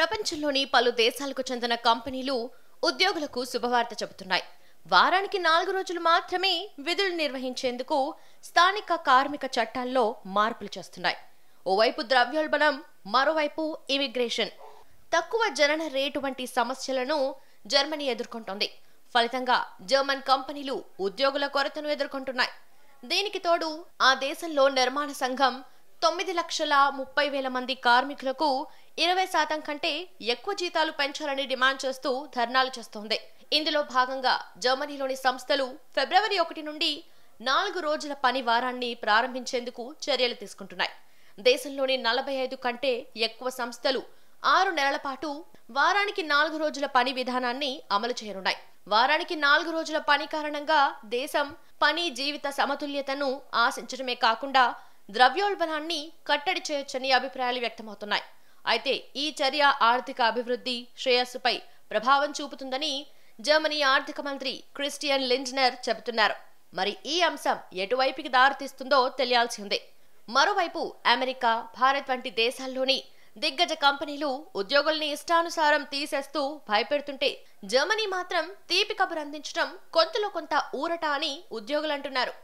ప్రపంచంలోని పలు దేశాలకు చెందిన కంపెనీలు ఉద్యోగులకు శుభవార్త చెబుతున్నాయి వారానికి నాలుగు రోజులు మాత్రమే విధులు నిర్వహించేందుకు స్థానిక కార్మిక చట్టాల్లో మార్పులు చేస్తున్నాయి ఓవైపు ద్రవ్యోల్బణం మరోవైపు ఇమిగ్రేషన్ తక్కువ జనన రేటు వంటి సమస్యలను జర్మనీ ఎదుర్కొంటోంది ఫలితంగా జర్మన్ కంపెనీలు ఉద్యోగుల కొరతను ఎదుర్కొంటున్నాయి దీనికి తోడు ఆ దేశంలో నిర్మాణ సంఘం తొమ్మిది లక్షల ముప్పై వేల మంది కార్మికులకు ఇరవై శాతం కంటే ఎక్కువ జీతాలు పెంచాలని డిమాండ్ చేస్తూ ధర్నాలు చేస్తోంది ఇందులో భాగంగా జర్మనీలోని సంస్థలు ఫిబ్రవరి ఒకటి నుండి నాలుగు రోజుల పని వారాన్ని ప్రారంభించేందుకు చర్యలు తీసుకుంటున్నాయి దేశంలోని నలభై ఐదు కంటే ఎక్కువ సంస్థలు ఆరు నెలల పాటు వారానికి నాలుగు రోజుల పని విధానాన్ని అమలు చేయనున్నాయి వారానికి నాలుగు రోజుల పని కారణంగా దేశం పని జీవిత సమతుల్యతను ఆశించడమే కాకుండా ద్రవ్యోల్బణాన్ని కట్టడి చేయొచ్చని అభిప్రాయాలు వ్యక్తమవుతున్నాయి అయితే ఈ చర్య ఆర్థిక అభివృద్ధి శ్రేయస్సుపై ప్రభావం చూపుతుందని జర్మనీ ఆర్థిక మంత్రి క్రిస్టియన్ లిండ్నర్ చెబుతున్నారు మరి ఈ అంశం ఎటువైపుకి దారితీస్తుందో తెలియాల్సి ఉంది మరోవైపు అమెరికా భారత్ వంటి దేశాల్లోని దిగ్గజ కంపెనీలు ఉద్యోగుల్ని ఇష్టానుసారం తీసేస్తూ భయపెడుతుంటే జర్మనీ మాత్రం తీపి కబురు అందించడం కొంతలో కొంత ఊరట అని ఉద్యోగులంటున్నారు